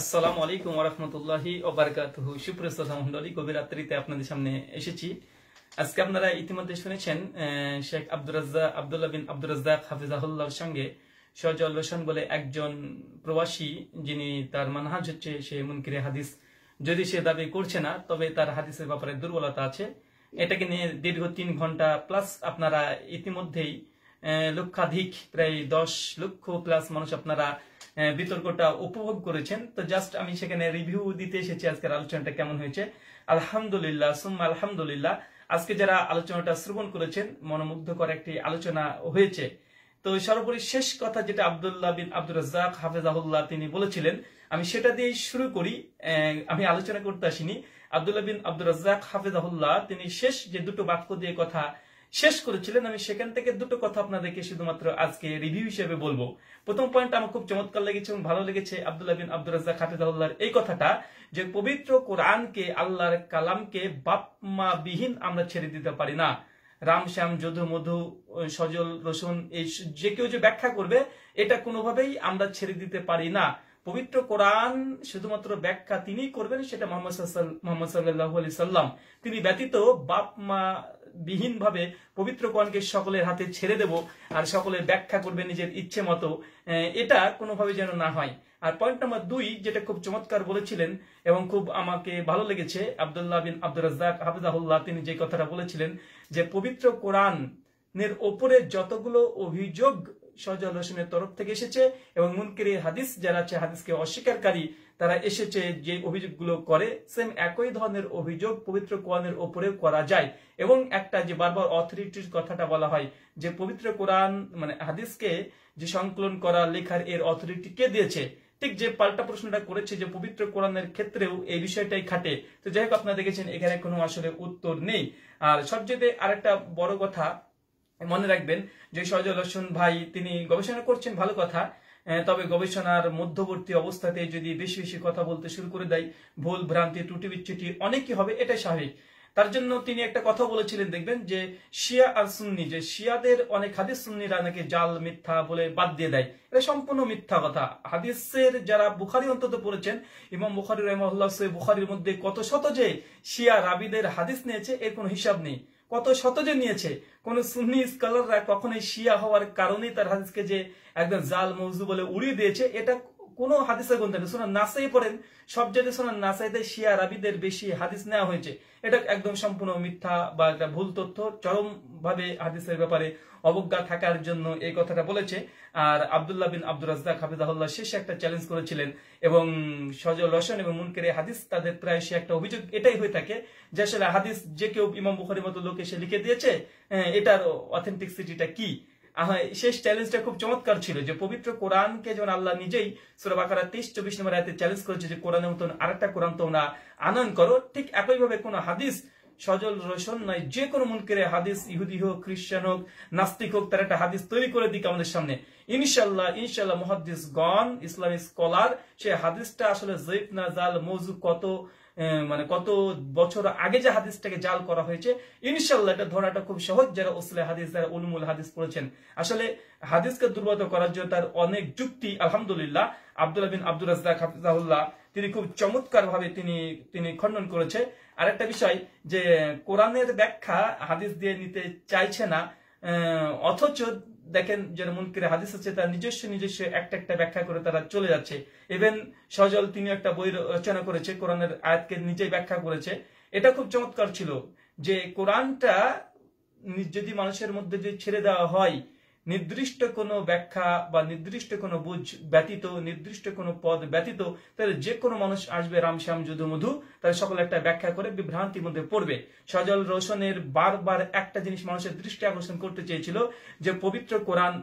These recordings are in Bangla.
আসসালামু আলাইকুম ওবরকাতহু মন্ডলী আপনাদের সামনে এসেছি আজকে আপনারা ইতিমধ্যে শুনেছেন শেখ আব্দুর বিন আব্দুর রাজ্জাক হাফিজাহুল্লাহর সঙ্গে বলে একজন প্রবাসী যিনি তার মানহাজ হচ্ছে সে মুনকিরে হাদিস যদি সে দাবি করছে না তবে তার হাদিসের ব্যাপারে দুর্বলতা আছে এটাকে নিয়ে দীর্ঘ তিন ঘন্টা প্লাস আপনারা ইতিমধ্যেই লক্ষাধিক প্রায় দশ লক্ষ প্লাস মানুষ আপনারা বিতর্কটা উপভোগ করেছেন তো জাস্ট আমি সেখানে রিভিউ দিতে এসেছি আজকের আলোচনাটা কেমন হয়েছে আলহামদুলিল্লাহ সুম্মা আলহামদুলিল্লাহ আজকে যারা আলোচনাটা শ্রবণ করেছেন মনোমুগ্ধকর একটি আলোচনা হয়েছে তো সর্বোপরি শেষ কথা যেটা আবদুল্লাহ বিন আব্দুর রাজাক হাফেজাহুল্লাহ তিনি বলেছিলেন আমি সেটা দিয়ে শুরু করি আমি আলোচনা করতে আসিনি আবদুল্লাহ বিন আব্দুর রাজাক হাফেজাহুল্লাহ তিনি শেষ যে দুটো বাক্য দিয়ে কথা শেষ করেছিলেন আমি সেখান থেকে দুটো কথা আপনাদেরকে শুধুমাত্র আজকে রিভিউ হিসেবে বলবো প্রথম পয়েন্ট আমার খুব চমৎকার লেগেছে এবং ভালো লেগেছে আব্দুল্লাহ বিন আব্দুল রাজা হাফিজাহুল্লাহর এই কথাটা যে পবিত্র কোরআনকে আল্লাহর কালামকে বাপমা বিহীন আমরা ছেড়ে দিতে পারি না রাম শ্যাম যধু মধু সজল রসুন এই যে কেউ যে ব্যাখ্যা করবে এটা কোনোভাবেই আমরা ছেড়ে দিতে পারি না পবিত্র কোরআন শুধুমাত্র ব্যাখ্যা তিনি করবেন সেটা মোহাম্মদ মোহাম্মদ সাল্লাহ আলি সাল্লাম তিনি ব্যতীত বাপমা বিহীনভাবে পবিত্র কোরআনকে সকলের হাতে ছেড়ে দেব আর সকলে ব্যাখ্যা করবে নিজের ইচ্ছে মতো এটা কোনোভাবে যেন না হয় আর পয়েন্ট নাম্বার দুই যেটা খুব চমৎকার বলেছিলেন এবং খুব আমাকে ভালো লেগেছে আবদুল্লাহ বিন আব্দুর রাজাক হাফিজাহুল্লাহ তিনি যে কথাটা বলেছিলেন যে পবিত্র কোরআন এর ওপরে যতগুলো অভিযোগ সহজাল হোসেনের তরফ থেকে এসেছে এবং মুনকির হাদিস যারা আছে হাদিসকে অস্বীকারী তারা এসেছে যে অভিযোগগুলো করে সেম একই ধরনের অভিযোগ পবিত্র কোরআনের ওপরে করা যায় এবং একটা যে বারবার অথরিটির কথাটা বলা হয় যে পবিত্র কোরআন মানে হাদিসকে যে সংকলন করা লেখার এর অথরিটি কে দিয়েছে ঠিক যে পাল্টা প্রশ্নটা করেছে যে পবিত্র কোরআনের ক্ষেত্রেও এই বিষয়টাই খাটে তো যাই হোক আপনারা দেখেছেন এখানে কোনো আসলে উত্তর নেই আর সবচেয়ে আরেকটা বড় কথা মনে রাখবেন যে সজল হোসেন ভাই তিনি গবেষণা করছেন ভালো কথা তবে গবেষণার মধ্যবর্তী অবস্থাতে যদি বেশি বেশি কথা বলতে শুরু করে দেয় ভুল ভ্রান্তি ত্রুটি বিচ্ছুটি অনেকই হবে এটাই স্বাভাবিক তার জন্য তিনি একটা কথা বলেছিলেন দেখবেন যে শিয়া আর সুন্নি যে শিয়াদের অনেক হাদিস সুন্নিরা নাকি জাল মিথ্যা বলে বাদ দিয়ে দেয় এটা সম্পূর্ণ মিথ্যা কথা হাদিসের যারা বুখারি অন্তত পড়েছেন ইমাম বুখারি রহমা সৈয়দ বুখারির মধ্যে কত শত যে শিয়া রাবিদের হাদিস নিয়েছে এর কোনো হিসাব নেই কত শতজ নিয়েছে কোন সুন্নি স্কলাররা কখনোই শিয়া হওয়ার কারণেই তার হাদিসকে যে একদম জাল মৌজু বলে উড়িয়ে দিয়েছে এটা কোন হাদিসের গ্রন্থ নেই সোনার নাসাই পড়েন সব জায়গায় সোনার নাসাইতে শিয়া রাবিদের বেশি হাদিস নেওয়া হয়েছে এটা একদম সম্পূর্ণ মিথ্যা বা একটা ভুল তথ্য চরম ভাবে হাদিসের ব্যাপারে অবজ্ঞা থাকার জন্য এই কথাটা বলেছে আর আবদুল্লাহ বিন আব্দুর রাজ্জাক হাফিজাহুল্লাহ শেষে একটা চ্যালেঞ্জ করেছিলেন এবং সজল রসন এবং মুনকের হাদিস তাদের প্রায় সে একটা অভিযোগ এটাই হয়ে থাকে যে আসলে হাদিস যে কেউ ইমাম বুখারির মতো লোক এসে লিখে দিয়েছে হ্যাঁ, এটার অথেন্টিক সিটিটা কি শেষ চ্যালেঞ্জটা খুব চমৎকার ছিল যে পবিত্র কোরআনকে যখন আল্লাহ নিজেই সুরবাকারা তেইশ চব্বিশ নম্বর আয়তে চ্যালেঞ্জ করেছে যে কোরআনের মতন আরেকটা কোরআন তোমরা আনয়ন করো ঠিক একইভাবে কোনো হাদিস সজল রোশন নয় যে কোনো মুনকের হাদিস ইহুদি হোক খ্রিস্টান হোক নাস্তিক হোক তার একটা হাদিস তৈরি করে দিক আমাদের সামনে ইনশাল্লাহ ইনশাল্লাহ মহাদিস গন ইসলামী স্কলার সে হাদিসটা আসলে জৈব না জাল মৌজু কত মানে কত বছর আগে যে হাদিসটাকে জাল করা হয়েছে ইনশাল্লাহ এটা ধরাটা খুব সহজ যারা ওসলে হাদিস যারা উলমুল হাদিস পড়েছেন আসলে হাদিসকে দুর্বত করার জন্য তার অনেক যুক্তি আলহামদুলিল্লাহ আব্দুল্লাহ বিন আব্দুল রাজ্জাক হাফিজাহুল্লাহ তিনি খুব চমৎকার ভাবে তিনি তিনি খণ্ডন করেছে একটা বিষয় যে কোরআনের ব্যাখ্যা হাদিস দিয়ে নিতে চাইছে না অথচ দেখেন যারা মুনকিরে হাদিস আছে তার নিজস্ব নিজস্ব একটা একটা ব্যাখ্যা করে তারা চলে যাচ্ছে ইভেন সজল তিনি একটা বই রচনা করেছে কোরআনের আয়াতকে নিজেই ব্যাখ্যা করেছে এটা খুব চমৎকার ছিল যে কোরআনটা যদি মানুষের মধ্যে যদি ছেড়ে দেওয়া হয় নির্দিষ্ট কোনো ব্যাখ্যা বা নির্দিষ্ট কোনো বুঝ ব্যতীত নির্দিষ্ট কোনো পদ ব্যতীত তাহলে যে কোনো মানুষ আসবে রামশ্যাম যদুমধু তাহলে সকলে একটা ব্যাখ্যা করে বিভ্রান্তির মধ্যে পড়বে সজল রোশনের বারবার একটা জিনিস মানুষের দৃষ্টি আকর্ষণ করতে চেয়েছিল যে পবিত্র কোরআন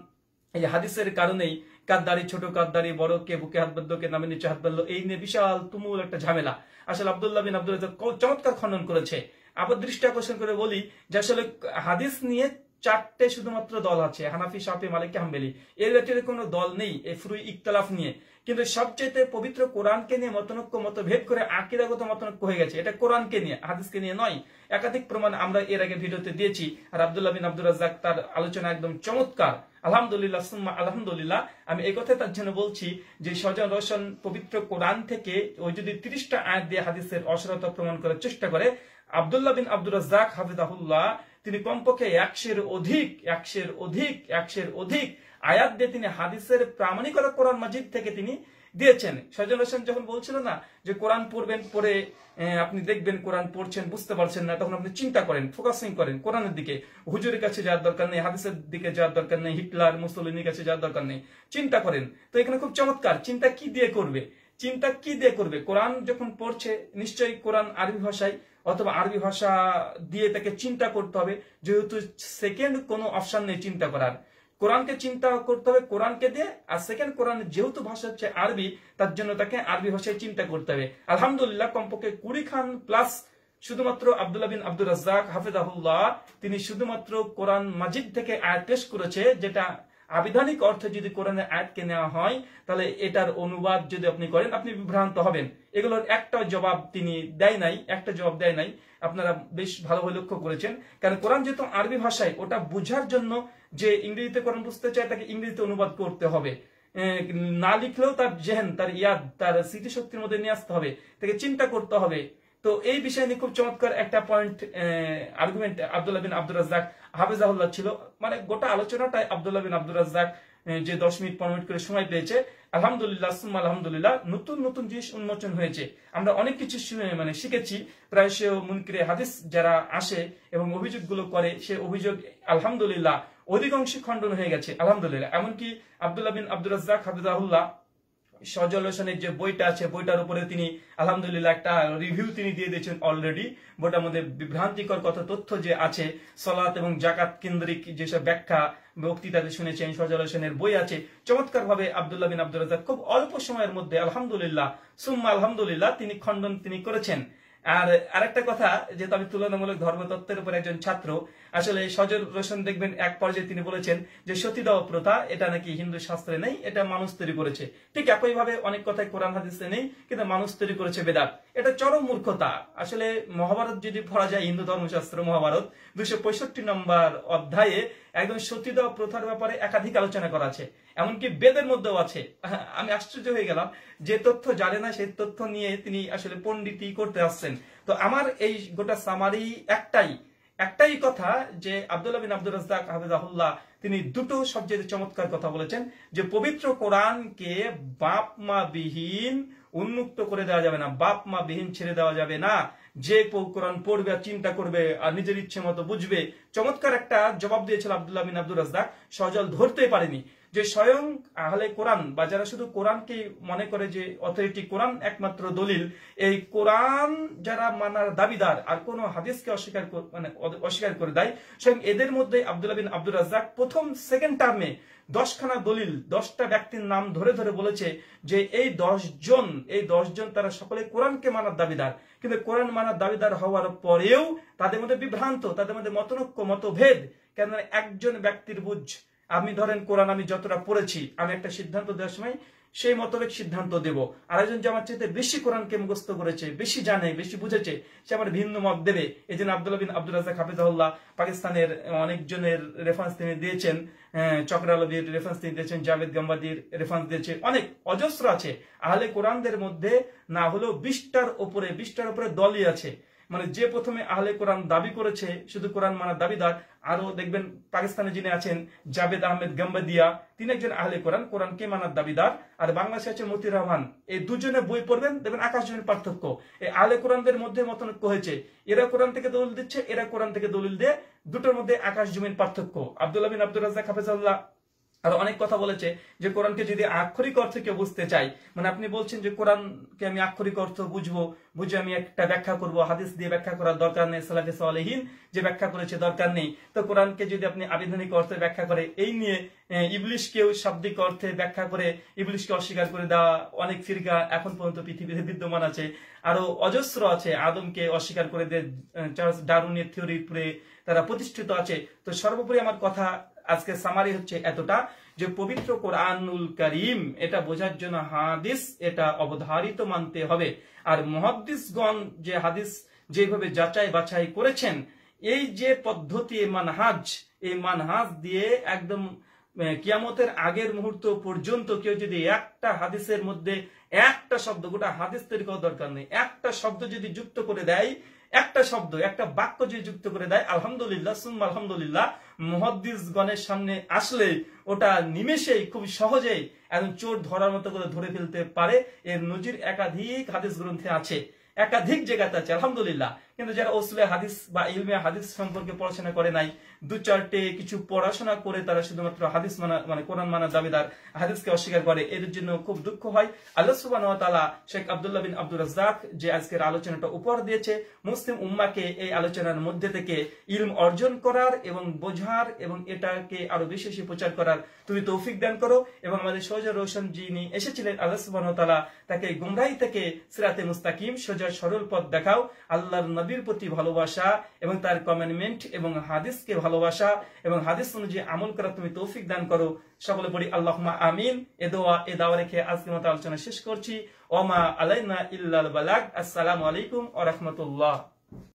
এই হাদিসের কারণেই কাদ্দারি ছোট কাদ্দারি বড় কে বুকে হাত বাঁধলো কে নামে নিচে হাত বাদল এই নিয়ে বিশাল তুমুল একটা ঝামেলা আসলে আবদুল্লাহ বিন আব্দুল চমৎকার খনন করেছে আবার দৃষ্টি আকর্ষণ করে বলি যে আসলে হাদিস নিয়ে চারটে শুধুমাত্র দল আছে হানাফি সাফি মালিক হাম্বেলি এর ব্যক্তির কোনো দল নেই এই ফ্রুই ইকতলাফ নিয়ে কিন্তু সবচেয়ে পবিত্র কোরআনকে নিয়ে মতনক্য মতভেদ করে আকিরাগত মতনক্য হয়ে গেছে এটা কোরআনকে নিয়ে হাদিসকে নিয়ে নয় একাধিক প্রমাণ আমরা এর আগে ভিডিওতে দিয়েছি আর আবদুল্লাহ বিন আব্দুল রাজাক তার আলোচনা একদম চমৎকার আলহামদুলিল্লাহ সুম্মা আলহামদুলিল্লাহ আমি এই তার জন্য বলছি যে সজন রোশন পবিত্র কোরআন থেকে ওই যদি তিরিশটা আয়াত দিয়ে হাদিসের অসরতা প্রমাণ করার চেষ্টা করে আবদুল্লাহ বিন আব্দুল রাজাক তিনি কমপক্ষে একশের অধিক একশের অধিক একশের অধিক আয়াত দিয়ে তিনি হাদিসের প্রামাণিকতা কোরআন মাজিদ থেকে তিনি দিয়েছেন সজল হোসেন যখন বলছিল না যে কোরআন পড়বেন পরে আপনি দেখবেন কোরআন পড়ছেন বুঝতে পারছেন না তখন আপনি চিন্তা করেন ফোকাসিং করেন কোরআনের দিকে হুজুরের কাছে যাওয়ার দরকার নেই হাদিসের দিকে যাওয়ার দরকার নেই হিটলার মুসলিনীর কাছে যাওয়ার দরকার নেই চিন্তা করেন তো এখানে খুব চমৎকার চিন্তা কি দিয়ে করবে চিন্তা কি দিয়ে করবে কোরআন যখন পড়ছে নিশ্চয়ই কোরআন আরবি ভাষায় অথবা আরবি ভাষা দিয়ে তাকে চিন্তা করতে হবে যেহেতু সেকেন্ড কোনো অপশান নেই চিন্তা করার কোরআনকে চিন্তা করতে হবে কোরআনকে দিয়ে আর সেকেন্ড কোরআন যেহেতু ভাষা হচ্ছে আরবি তার জন্য তাকে আরবি ভাষায় চিন্তা করতে হবে আলহামদুলিল্লাহ কমপক্ষে কুড়ি খান প্লাস শুধুমাত্র আবদুল্লাহ বিন আব্দুর রাজ্জাক হাফেজাহুল্লাহ তিনি শুধুমাত্র কোরআন মাজিদ থেকে আয়াত পেশ করেছে যেটা আবিধানিক অর্থে যদি কোরআনের আয়াতকে নেওয়া হয় তাহলে এটার অনুবাদ যদি আপনি করেন আপনি বিভ্রান্ত হবেন এগুলোর একটা জবাব তিনি দেয় নাই একটা জবাব দেয় নাই আপনারা বেশ ভালোভাবে লক্ষ্য করেছেন কারণ কোরআন যেহেতু আরবি ভাষায় ওটা বুঝার জন্য যে ইংরেজিতে কোরআন বুঝতে চায় তাকে ইংরেজিতে অনুবাদ করতে হবে না লিখলেও তার জেহেন তার ইয়াদ তার স্মৃতিশক্তির মধ্যে নিয়ে আসতে হবে তাকে চিন্তা করতে হবে তো এই বিষয়ে নিয়ে খুব চমৎকার একটা পয়েন্ট আর্গুমেন্ট আব্দুল্লাহ বিন আব্দুল রাজাক হাফেজাহুল্লাহ ছিল মানে গোটা আলোচনাটাই আবদুল্লাহ বিন আব্দুল রাজাক যে দশ মিনিট পনেরো মিনিট করে সময় পেয়েছে আলহামদুলিল্লাহ সুম আলহামদুলিল্লাহ নতুন নতুন জিনিস উন্মোচন হয়েছে আমরা অনেক কিছু মানে শিখেছি প্রায় সে মুনকিরে হাদিস যারা আসে এবং অভিযোগগুলো করে সে অভিযোগ আলহামদুলিল্লাহ অধিকাংশ খণ্ডন হয়ে গেছে আলহামদুলিল্লাহ এমনকি আবদুল্লাহ বিন আব্দুল রাজাক হাফিজাহুল্লাহ সজলেশনের যে বইটা আছে বইটার উপরে তিনি আলহামদুলিল্লাহ একটা রিভিউ তিনি দিয়ে দিয়েছেন অলরেডি বইটার মধ্যে বিভ্রান্তিকর কত তথ্য যে আছে সলাত এবং জাকাত কেন্দ্রিক যেসব ব্যাখ্যা বক্তৃতা শুনেছেন সজল হোসেনের বই আছে চমৎকার ভাবে আবদুল্লাহ বিন আব্দুল রাজাক খুব অল্প সময়ের মধ্যে আলহামদুলিল্লাহ সুম্মা আলহামদুলিল্লাহ তিনি খণ্ডন তিনি করেছেন আর আরেকটা কথা যেহেতু আমি তুলনামূলক ধর্মতত্ত্বের উপর একজন ছাত্র আসলে সজল রোশন দেখবেন এক পর্যায়ে তিনি বলেছেন যে সতীদাহ প্রথা এটা নাকি হিন্দু শাস্ত্রে নেই এটা মানুষ তৈরি করেছে ঠিক একই ভাবে অনেক কথায় কোরআন হাদিসে নেই কিন্তু মানুষ তৈরি করেছে বেদাত এটা চরম মূর্খতা আসলে মহাভারত যদি পড়া যায় হিন্দু ধর্মশাস্ত্র মহাভারত দুশো পঁয়ষট্টি নম্বর অধ্যায়ে একদম সতীদাহ প্রথার ব্যাপারে একাধিক আলোচনা করা আছে এমনকি বেদের মধ্যেও আছে আমি আশ্চর্য হয়ে গেলাম যে তথ্য জানে না সেই তথ্য নিয়ে তিনি আসলে পণ্ডিতি করতে আসছেন তো আমার এই গোটা সামারি একটাই একটাই কথা যে আবদুল্লাহ বিন আব্দুল রাজাক হাফিজাহুল্লাহ তিনি দুটো সবচেয়ে চমৎকার কথা বলেছেন যে পবিত্র কোরআনকে বাপ মা বিহীন উন্মুক্ত করে দেওয়া যাবে না বাপ মা বিহীন ছেড়ে দেওয়া যাবে না যে কোরআন পড়বে আর চিন্তা করবে আর নিজের ইচ্ছে মতো বুঝবে চমৎকার একটা জবাব দিয়েছিল আবদুল্লাহ বিন আব্দুল রাজাক সজল ধরতে পারেনি যে স্বয়ং আহলে কোরআন বা যারা শুধু কোরআনকে মনে করে যে অথরিটি কোরআন একমাত্র দলিল এই কোরআন যারা মানার দাবিদার আর কোন হাদিসকে অস্বীকার মানে অস্বীকার করে দেয় স্বয়ং এদের মধ্যে আবদুল্লাহ বিন আব্দুল রাজাক প্রথম সেকেন্ড টার্মে দশখানা দলিল দশটা ব্যক্তির নাম ধরে ধরে বলেছে যে এই জন এই জন তারা সকলে কোরআনকে মানার দাবিদার কিন্তু কোরআন মানার দাবিদার হওয়ার পরেও তাদের মধ্যে বিভ্রান্ত তাদের মধ্যে মতনৈক্য মতভেদ কেননা একজন ব্যক্তির বুঝ আমি ধরেন কোরআন আমি যতটা পড়েছি আমি একটা সিদ্ধান্ত দেওয়ার সময় সেই মতবেক সিদ্ধান্ত দেব আরেকজন যে আমার চাইতে বেশি কোরআনকে মুখস্থ করেছে বেশি জানে বেশি বুঝেছে সে আমার ভিন্ন মত দেবে এই জন্য আবদুল্লাহ বিন আব্দুল রাজা হাফিজাহুল্লাহ পাকিস্তানের অনেকজনের রেফারেন্স তিনি দিয়েছেন চক্রালদির রেফারেন্স তিনি দিয়েছেন জাভেদ গম্বাদির রেফারেন্স দিয়েছে অনেক অজস্র আছে আহলে কোরআনদের মধ্যে না হলেও বিশটার ওপরে বিশটার ওপরে দলই আছে মানে যে প্রথমে আহলে কোরআন দাবি করেছে শুধু কোরআন মানা দাবিদার আরো দেখবেন পাকিস্তানে যিনি আছেন জাবেদ আহমেদ গম্বাদিয়া তিনি একজন আহলে কোরআন কোরআনকে মানার দাবিদার আর বাংলাদেশে আছে মতি রহমান এই দুজনে বই পড়বেন দেখবেন আকাশ জনের পার্থক্য এই আহলে কোরআনদের মধ্যে মতন হয়েছে এরা কোরআন থেকে দলিল দিচ্ছে এরা কোরআন থেকে দলিল দিয়ে দুটোর মধ্যে আকাশ জমিন পার্থক্য আব্দুল্লাহ বিন আব্দুল রাজা খাফেজাল্লাহ আর অনেক কথা বলেছে যে কোরআনকে যদি আক্ষরিক অর্থ কেউ বুঝতে চাই মানে আপনি বলছেন যে কোরআনকে আমি আক্ষরিক অর্থ বুঝবো বুঝে আমি একটা ব্যাখ্যা করব হাদিস দিয়ে ব্যাখ্যা করার দরকার নেই সালাফে সালেহীন যে ব্যাখ্যা করেছে দরকার নেই তো কোরআনকে যদি আপনি আবেদনিক অর্থে ব্যাখ্যা করে এই নিয়ে ইবলিশ কেউ শাব্দিক অর্থে ব্যাখ্যা করে ইবলিশকে অস্বীকার করে দেওয়া অনেক ফিরকা এখন পর্যন্ত পৃথিবীতে বিদ্যমান আছে আরো অজস্র আছে আদমকে অস্বীকার করে দিয়ে চার্লস ডারুনের থিওরির পরে তারা প্রতিষ্ঠিত আছে তো সর্বোপরি আমার কথা আজকে সামারি হচ্ছে এতটা যে পবিত্র কোরআনুল করিম এটা বোঝার জন্য হাদিস এটা অবধারিত মানতে হবে আর মহাদিসগণ যে হাদিস যেভাবে যাচাই বাছাই করেছেন এই যে পদ্ধতি মানহাজ এই মানহাজ দিয়ে একদম কিয়ামতের আগের মুহূর্ত পর্যন্ত কেউ যদি একটা হাদিসের মধ্যে একটা শব্দ গোটা হাদিস তৈরি করার দরকার নেই একটা শব্দ যদি যুক্ত করে দেয় একটা শব্দ একটা বাক্য যে যুক্ত করে দেয় আলহামদুলিল্লাহ সুম্মা আলহামদুলিল্লাহ মহাদ্দিসগণের সামনে আসলে ওটা নিমেষেই খুব সহজেই একদম চোর ধরার মতো করে ধরে ফেলতে পারে এর নজির একাধিক হাদিস গ্রন্থে আছে একাধিক জায়গাতে আছে আলহামদুলিল্লাহ কিন্তু যারা ওসুলে হাদিস বা ইলমে হাদিস সম্পর্কে পড়াশোনা করে নাই দু চারটে কিছু পড়াশোনা করে তারা শুধুমাত্র হাদিস মানা মানে কোরআন মানা দাবিদার হাদিসকে অস্বীকার করে এদের জন্য খুব দুঃখ হয় আল্লাহ সুবান শেখ আবদুল্লাহ বিন আব্দুল রাজাক যে আজকের আলোচনাটা উপহার দিয়েছে মুসলিম উম্মাকে এই আলোচনার মধ্যে থেকে ইলম অর্জন করার এবং বোঝার এবং এটাকে আরো বেশি বেশি প্রচার করার তুমি তৌফিক দান করো এবং আমাদের সৌজা রোশন যিনি এসেছিলেন আল্লাহ সুবান তাকে গুমরাই থেকে সিরাতে মুস্তাকিম সোজা সরল পথ দেখাও আল্লাহর নবীর প্রতি ভালোবাসা এবং তার কমেন্টমেন্ট এবং হাদিসকে ভালোবাসা এবং হাদিস অনুযায়ী আমল করা তুমি তৌফিক দান করো সকলে পড়ি আল্লাহ আমিন এ দোয়া এ দাওয়া রেখে আজকের মতো আলোচনা শেষ করছি ওমা আলাইনা ইল্লাল বালাক আসসালামু আলাইকুম ও রহমতুল্লাহ